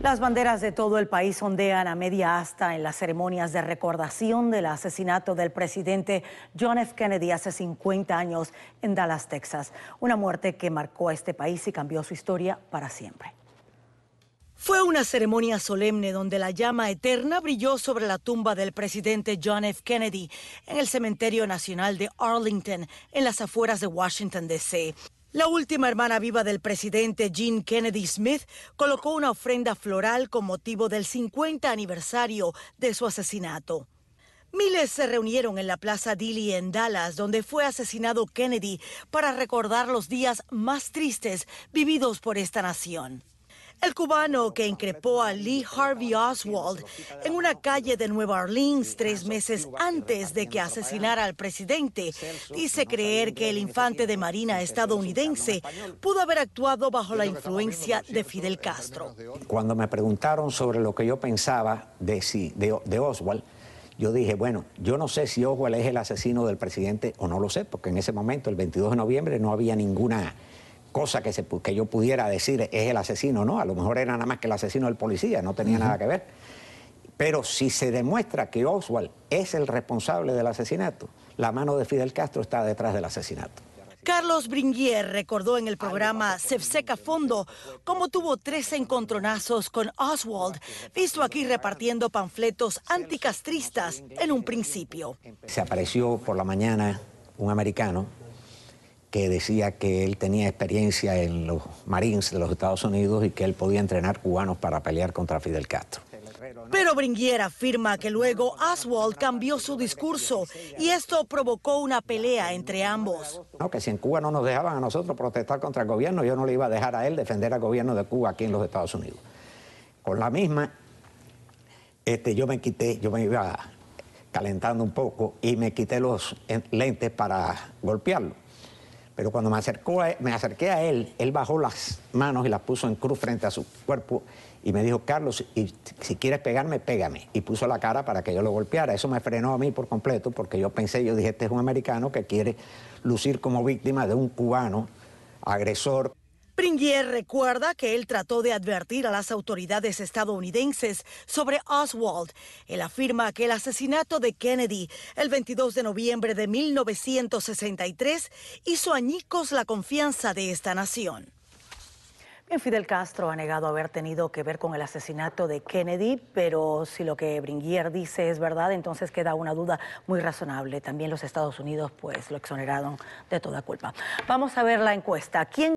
Las banderas de todo el país ondean a media asta en las ceremonias de recordación del asesinato del presidente John F. Kennedy hace 50 años en Dallas, Texas, una muerte que marcó a este país y cambió su historia para siempre. Fue una ceremonia solemne donde la llama eterna brilló sobre la tumba del presidente John F. Kennedy en el Cementerio Nacional de Arlington, en las afueras de Washington, D.C. La última hermana viva del presidente Jean Kennedy Smith colocó una ofrenda floral con motivo del 50 aniversario de su asesinato. Miles se reunieron en la Plaza Dilly en Dallas, donde fue asesinado Kennedy, para recordar los días más tristes vividos por esta nación. El cubano que increpó a Lee Harvey Oswald en una calle de Nueva Orleans tres meses antes de que asesinara al presidente dice creer que el infante de Marina estadounidense pudo haber actuado bajo la influencia de Fidel Castro. Cuando me preguntaron sobre lo que yo pensaba de, si, de Oswald, yo dije, bueno, yo no sé si Oswald es el asesino del presidente o no lo sé, porque en ese momento, el 22 de noviembre, no había ninguna cosa que, que yo pudiera decir es el asesino, ¿no? A lo mejor era nada más que el asesino del policía, no tenía nada que ver. Pero si se demuestra que Oswald es el responsable del asesinato, la mano de Fidel Castro está detrás del asesinato. Carlos Bringuier recordó en el programa Sefseca Fondo cómo tuvo tres encontronazos con Oswald, visto aquí repartiendo panfletos anticastristas en un principio. Se apareció por la mañana un americano que decía que él tenía experiencia en los Marines de los Estados Unidos y que él podía entrenar cubanos para pelear contra Fidel Castro. Pero Bringuier afirma que luego Aswald cambió su discurso y esto provocó una pelea entre ambos. No, que si en Cuba no nos dejaban a nosotros protestar contra el gobierno, yo no le iba a dejar a él defender al gobierno de Cuba aquí en los Estados Unidos. Con la misma, este, yo me quité, yo me iba calentando un poco y me quité los lentes para golpearlo pero cuando me, acercó me acerqué a él, él bajó las manos y las puso en cruz frente a su cuerpo y me dijo, Carlos, si quieres pegarme, pégame. Y puso la cara para que yo lo golpeara. Eso me frenó a mí por completo porque yo pensé, yo dije, este es un americano que quiere lucir como víctima de un cubano agresor. Bringuier recuerda que él trató de advertir a las autoridades estadounidenses sobre Oswald. Él afirma que el asesinato de Kennedy el 22 de noviembre de 1963 hizo añicos la confianza de esta nación. Fidel Castro ha negado haber tenido que ver con el asesinato de Kennedy, pero si lo que Bringuier dice es verdad, entonces queda una duda muy razonable. También los Estados Unidos pues lo exoneraron de toda culpa. Vamos a ver la encuesta. ¿Quién